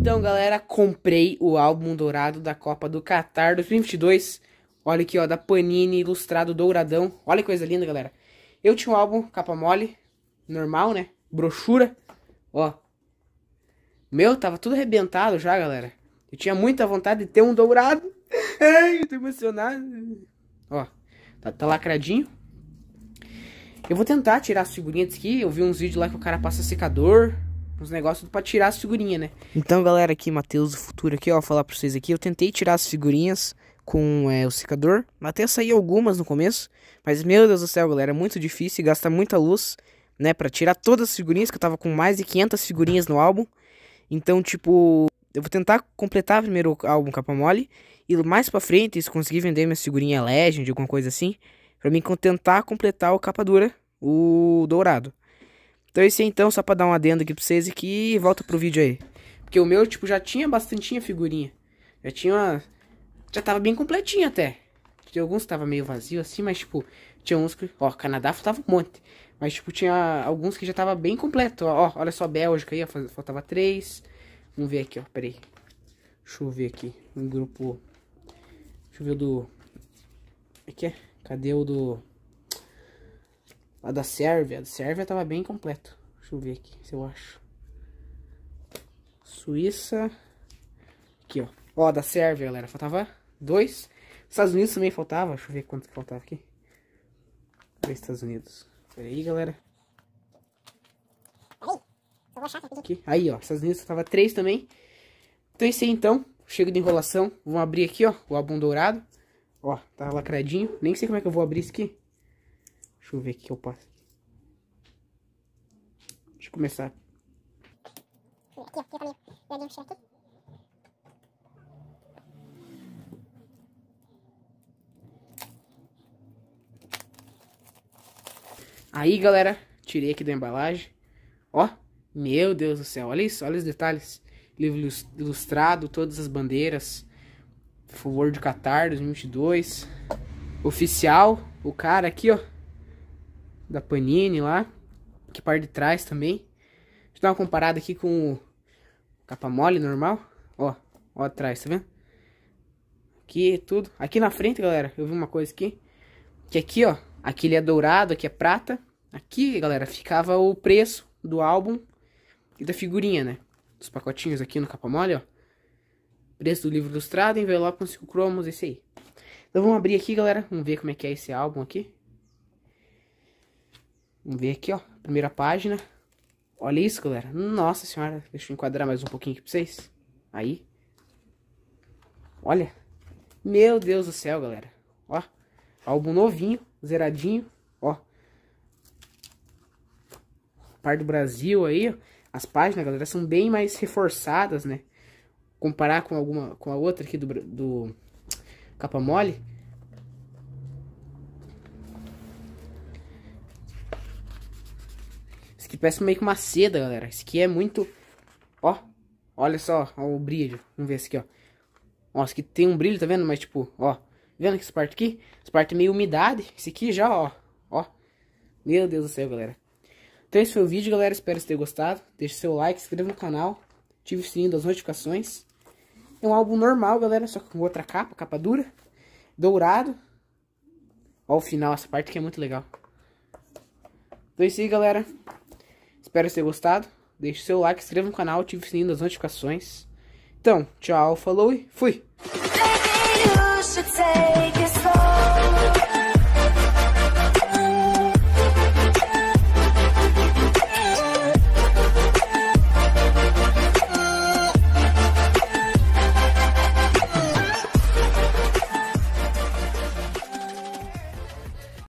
Então, galera, comprei o álbum dourado da Copa do Qatar 2022. Olha aqui, ó, da Panini ilustrado douradão. Olha que coisa linda, galera. Eu tinha um álbum capa mole, normal, né? Brochura. Ó. Meu, tava tudo arrebentado já, galera. Eu tinha muita vontade de ter um dourado. Ai, tô emocionado. Ó, tá, tá lacradinho. Eu vou tentar tirar as figurinhas aqui. Eu vi uns vídeos lá que o cara passa secador. Os negócios pra tirar as figurinhas, né? Então, galera, aqui, Matheus do Futuro aqui, ó, falar pra vocês aqui. Eu tentei tirar as figurinhas com é, o secador. Até saí algumas no começo. Mas, meu Deus do céu, galera, é muito difícil e gasta muita luz, né? Pra tirar todas as figurinhas, que eu tava com mais de 500 figurinhas no álbum. Então, tipo, eu vou tentar completar primeiro o álbum Capa Mole. E mais pra frente, se conseguir vender minha figurinha Legend, alguma coisa assim. Pra mim tentar completar o Capa Dura, o Dourado. Então esse é então, só pra dar um adendo aqui pra vocês aqui e volta pro vídeo aí. Porque o meu, tipo, já tinha bastante figurinha. Já tinha uma... Já tava bem completinho até. Tinha alguns que tava meio vazio assim, mas tipo... Tinha uns que... Ó, Canadá faltava um monte. Mas tipo, tinha alguns que já tava bem completo. Ó, olha só, Bélgica aí, ó, faltava três. Vamos ver aqui, ó, peraí. Deixa eu ver aqui. Um grupo... Deixa eu ver o do... É que é? Cadê o do... A da Sérvia. A da Sérvia tava bem completo. Deixa eu ver aqui se eu acho. Suíça. Aqui, ó. Ó, a da Sérvia, galera. Faltava dois. Estados Unidos também faltava. Deixa eu ver quanto que faltava aqui. Dois Estados Unidos. Pera aí, galera. Aqui. Aí, ó. Estados Unidos faltava três também. Então esse aí, então. Chega de enrolação. Vamos abrir aqui, ó. O álbum dourado. Ó, tá lacradinho. Nem sei como é que eu vou abrir isso aqui. Deixa eu ver o que eu passo. Deixa eu começar. Aqui, ó, aqui eu aqui. Aí, galera, tirei aqui da embalagem. Ó, meu Deus do céu, olha isso, olha os detalhes. Livro ilustrado, todas as bandeiras. Favor de Qatar 2022. Oficial, o cara aqui, ó da Panini lá, que parte de trás também. Deixa eu dar uma comparada aqui com o capa mole normal. Ó, ó atrás, tá vendo? Aqui é tudo. Aqui na frente, galera, eu vi uma coisa aqui. Que aqui, ó, aqui ele é dourado, aqui é prata. Aqui, galera, ficava o preço do álbum e da figurinha, né? Dos pacotinhos aqui no capa mole, ó. Preço do livro ilustrado, envelope com cinco cromos, esse aí. Então vamos abrir aqui, galera. Vamos ver como é que é esse álbum aqui. Vamos ver aqui, ó. Primeira página. Olha isso, galera. Nossa senhora. Deixa eu enquadrar mais um pouquinho aqui pra vocês. Aí. Olha. Meu Deus do céu, galera. Ó. Álbum novinho, zeradinho. Ó. Par do Brasil aí, ó. As páginas, galera, são bem mais reforçadas, né? Comparar com alguma, com a outra aqui do, do capa mole. aqui parece meio que uma seda, galera. Isso aqui é muito... Ó, olha só ó, o brilho. Vamos ver esse aqui, ó. Ó, esse aqui tem um brilho, tá vendo? Mas, tipo, ó. Vendo que essa parte aqui? Essa parte é meio umidade. Esse aqui já, ó. Ó. Meu Deus do céu, galera. Então esse foi o vídeo, galera. Espero que vocês gostado. Deixe seu like, se inscreva no canal. Ative o sininho das notificações. É um álbum normal, galera. Só com outra capa, capa dura. Dourado. Ó o final, essa parte aqui é muito legal. Então é isso aí, galera. Espero ter gostado. Deixe seu like, inscreva no canal, ative o sininho das notificações. Então, tchau, falou e fui! Baby,